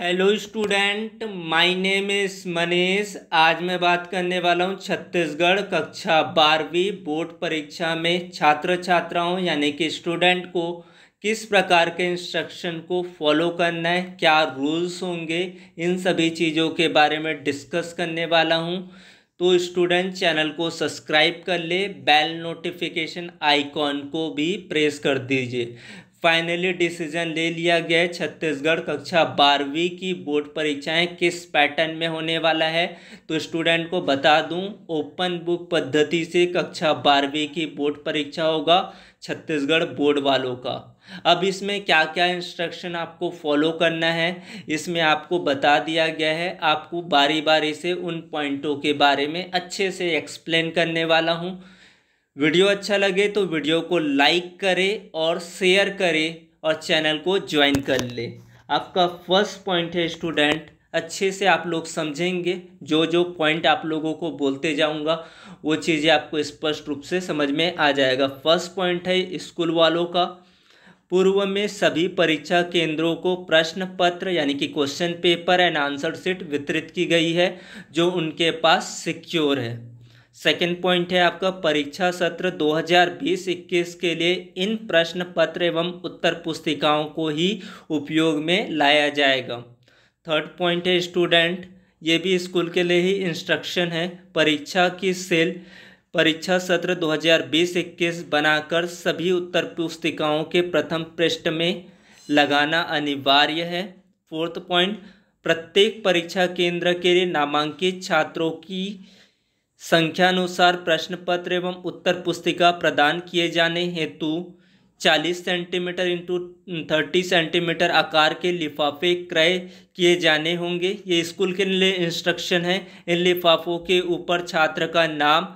hello student my name इस मनीष आज मैं बात करने वाला हूँ छत्तीसगढ़ कक्षा बारहवीं बोर्ड परीक्षा में छात्र छात्राओं यानी कि स्टूडेंट को किस प्रकार के इंस्ट्रक्शन को फॉलो करना है क्या रूल्स होंगे इन सभी चीज़ों के बारे में डिस्कस करने वाला हूँ तो स्टूडेंट चैनल को सब्सक्राइब कर ले बेल नोटिफिकेशन आइकॉन को भी प्रेस कर दीजिए फाइनली डिसीजन ले लिया गया है छत्तीसगढ़ कक्षा बारहवीं की बोर्ड परीक्षाएं किस पैटर्न में होने वाला है तो स्टूडेंट को बता दूं ओपन बुक पद्धति से कक्षा बारहवीं की बोर्ड परीक्षा होगा छत्तीसगढ़ बोर्ड वालों का अब इसमें क्या क्या इंस्ट्रक्शन आपको फॉलो करना है इसमें आपको बता दिया गया है आपको बारी बारी से उन पॉइंटों के बारे में अच्छे से एक्सप्लेन करने वाला हूँ वीडियो अच्छा लगे तो वीडियो को लाइक करें और शेयर करें और चैनल को ज्वाइन कर ले आपका फर्स्ट पॉइंट है स्टूडेंट अच्छे से आप लोग समझेंगे जो जो पॉइंट आप लोगों को बोलते जाऊंगा वो चीज़ें आपको स्पष्ट रूप से समझ में आ जाएगा फर्स्ट पॉइंट है स्कूल वालों का पूर्व में सभी परीक्षा केंद्रों को प्रश्न पत्र यानी कि question paper and answer sheet वितरित की गई है जो उनके पास सिक्योर है सेकेंड पॉइंट है आपका परीक्षा सत्र 2020-21 के लिए इन प्रश्न पत्र एवं उत्तर पुस्तिकाओं को ही उपयोग में लाया जाएगा थर्ड पॉइंट है स्टूडेंट ये भी स्कूल के लिए ही इंस्ट्रक्शन है परीक्षा की सेल परीक्षा सत्र 2020-21 बनाकर सभी उत्तर पुस्तिकाओं के प्रथम पृष्ठ में लगाना अनिवार्य है फोर्थ पॉइंट प्रत्येक परीक्षा केंद्र के लिए नामांकित छात्रों की संख्यानुसार प्रश्न पत्र एवं उत्तर पुस्तिका प्रदान किए जाने हेतु 40 सेंटीमीटर इंटू थर्टी सेंटीमीटर आकार के लिफाफे क्रय किए जाने होंगे ये स्कूल के लिए इंस्ट्रक्शन है इन लिफाफों के ऊपर छात्र का नाम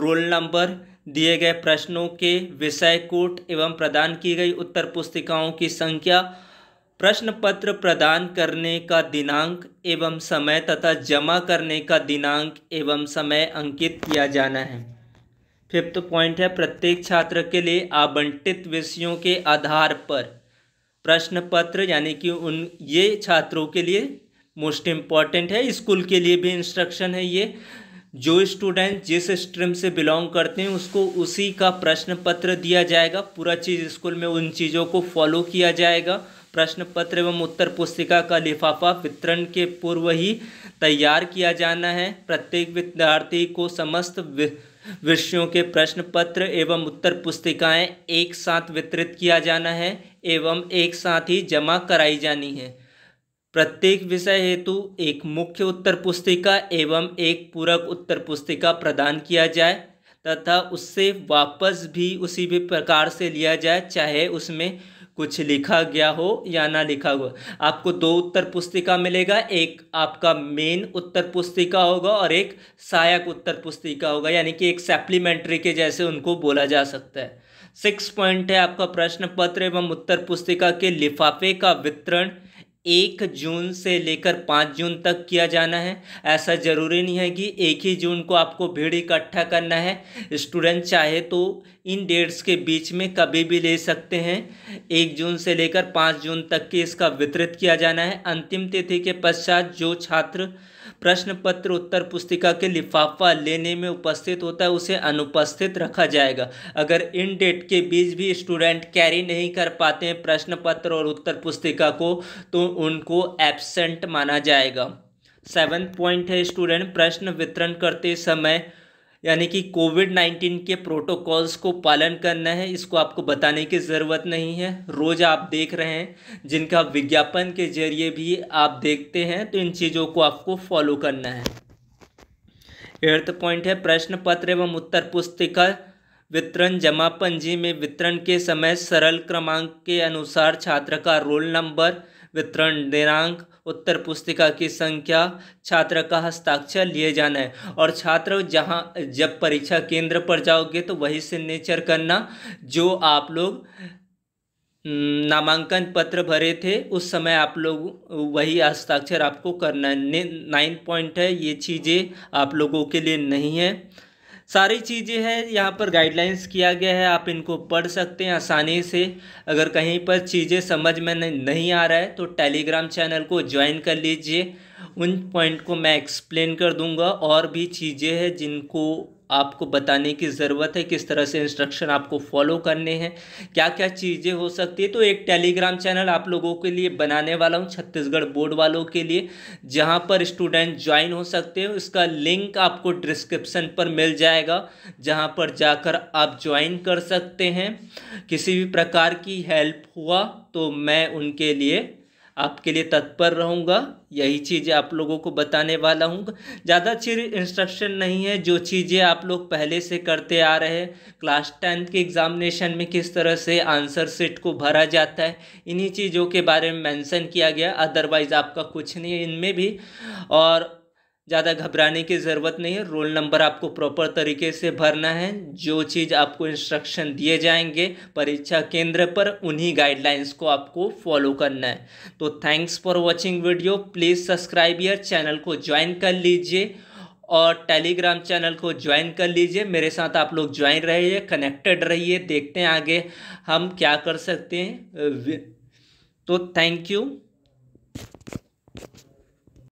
रोल नंबर दिए गए प्रश्नों के विषय कोट एवं प्रदान की गई उत्तर पुस्तिकाओं की संख्या प्रश्न पत्र प्रदान करने का दिनांक एवं समय तथा जमा करने का दिनांक एवं समय अंकित किया जाना है फिफ्थ पॉइंट है प्रत्येक छात्र के लिए आवंटित विषयों के आधार पर प्रश्न पत्र यानी कि उन ये छात्रों के लिए मोस्ट इम्पॉर्टेंट है स्कूल के लिए भी इंस्ट्रक्शन है ये जो स्टूडेंट जिस स्ट्रीम से बिलोंग करते हैं उसको उसी का प्रश्न पत्र दिया जाएगा पूरा चीज़ स्कूल में उन चीज़ों को फॉलो किया जाएगा प्रश्न पत्र एवं उत्तर पुस्तिका का लिफाफा वितरण के पूर्व ही तैयार किया जाना है प्रत्येक विद्यार्थी को समस्त विषयों के प्रश्न पत्र एवं उत्तर पुस्तिकाएं एक साथ वितरित किया जाना है एवं एक साथ ही जमा कराई जानी है प्रत्येक विषय हेतु एक मुख्य उत्तर पुस्तिका एवं एक पूरक उत्तर पुस्तिका प्रदान किया जाए तथा उससे वापस भी उसी भी प्रकार से लिया जाए चाहे उसमें कुछ लिखा गया हो या ना लिखा हो आपको दो उत्तर पुस्तिका मिलेगा एक आपका मेन उत्तर पुस्तिका होगा और एक सहायक उत्तर पुस्तिका होगा यानी कि एक सप्लीमेंट्री के जैसे उनको बोला जा सकता है सिक्स पॉइंट है आपका प्रश्न पत्र एवं उत्तर पुस्तिका के लिफाफे का वितरण एक जून से लेकर पाँच जून तक किया जाना है ऐसा ज़रूरी नहीं है कि एक ही जून को आपको भीड़ इकट्ठा करना है स्टूडेंट चाहे तो इन डेट्स के बीच में कभी भी ले सकते हैं एक जून से लेकर पाँच जून तक के इसका वितरित किया जाना है अंतिम तिथि के पश्चात जो छात्र प्रश्न पत्र उत्तर पुस्तिका के लिफाफा लेने में उपस्थित होता है उसे अनुपस्थित रखा जाएगा अगर इन डेट के बीच भी स्टूडेंट कैरी नहीं कर पाते हैं प्रश्न पत्र और उत्तर पुस्तिका को तो उनको एबसेंट माना जाएगा सेवन पॉइंट है स्टूडेंट प्रश्न वितरण करते समय यानी कि कोविड नाइन्टीन के प्रोटोकॉल्स को पालन करना है इसको आपको बताने की ज़रूरत नहीं है रोज़ आप देख रहे हैं जिनका विज्ञापन के जरिए भी आप देखते हैं तो इन चीज़ों को आपको फॉलो करना है एर्थ पॉइंट है प्रश्न पत्र एवं उत्तर पुस्तिका वितरण जमा पंजी में वितरण के समय सरल क्रमांक के अनुसार छात्र का रोल नंबर वितरण दिनांक उत्तर पुस्तिका की संख्या छात्र का हस्ताक्षर लिए जाना है और छात्र जहाँ जब परीक्षा केंद्र पर जाओगे तो वही सिग्नेचर करना जो आप लोग हम्म, नामांकन पत्र भरे थे उस समय आप लोग वही हस्ताक्षर आपको करना है नाइन पॉइंट है ये चीज़ें आप लोगों के लिए नहीं है सारी चीज़ें हैं यहाँ पर गाइडलाइंस किया गया है आप इनको पढ़ सकते हैं आसानी से अगर कहीं पर चीज़ें समझ में नहीं आ रहा है तो टेलीग्राम चैनल को ज्वाइन कर लीजिए उन पॉइंट को मैं एक्सप्लेन कर दूंगा और भी चीज़ें हैं जिनको आपको बताने की ज़रूरत है किस तरह से इंस्ट्रक्शन आपको फॉलो करने हैं क्या क्या चीज़ें हो सकती है तो एक टेलीग्राम चैनल आप लोगों के लिए बनाने वाला हूँ छत्तीसगढ़ बोर्ड वालों के लिए जहाँ पर स्टूडेंट ज्वाइन हो सकते हैं उसका लिंक आपको डिस्क्रिप्सन पर मिल जाएगा जहाँ पर जाकर आप ज्वाइन कर सकते हैं किसी भी प्रकार की हेल्प हुआ तो मैं उनके लिए आपके लिए तत्पर रहूँगा यही चीज़ें आप लोगों को बताने वाला हूँ ज़्यादा चीज इंस्ट्रक्शन नहीं है जो चीज़ें आप लोग पहले से करते आ रहे हैं क्लास टेंथ के एग्ज़ामिनेशन में किस तरह से आंसर सेट को भरा जाता है इन्हीं चीज़ों के बारे में मेंशन किया गया अदरवाइज़ आपका कुछ नहीं है इनमें भी और ज़्यादा घबराने की ज़रूरत नहीं है रोल नंबर आपको प्रॉपर तरीके से भरना है जो चीज़ आपको इंस्ट्रक्शन दिए जाएंगे परीक्षा केंद्र पर उन्हीं गाइडलाइंस को आपको फॉलो करना है तो thanks for watching video please subscribe your channel को ज्वाइन कर लीजिए और टेलीग्राम चैनल को ज्वाइन कर लीजिए मेरे साथ आप लोग ज्वाइन रहिए कनेक्टेड रहिए देखते हैं आगे हम क्या कर सकते हैं तो थैंक यू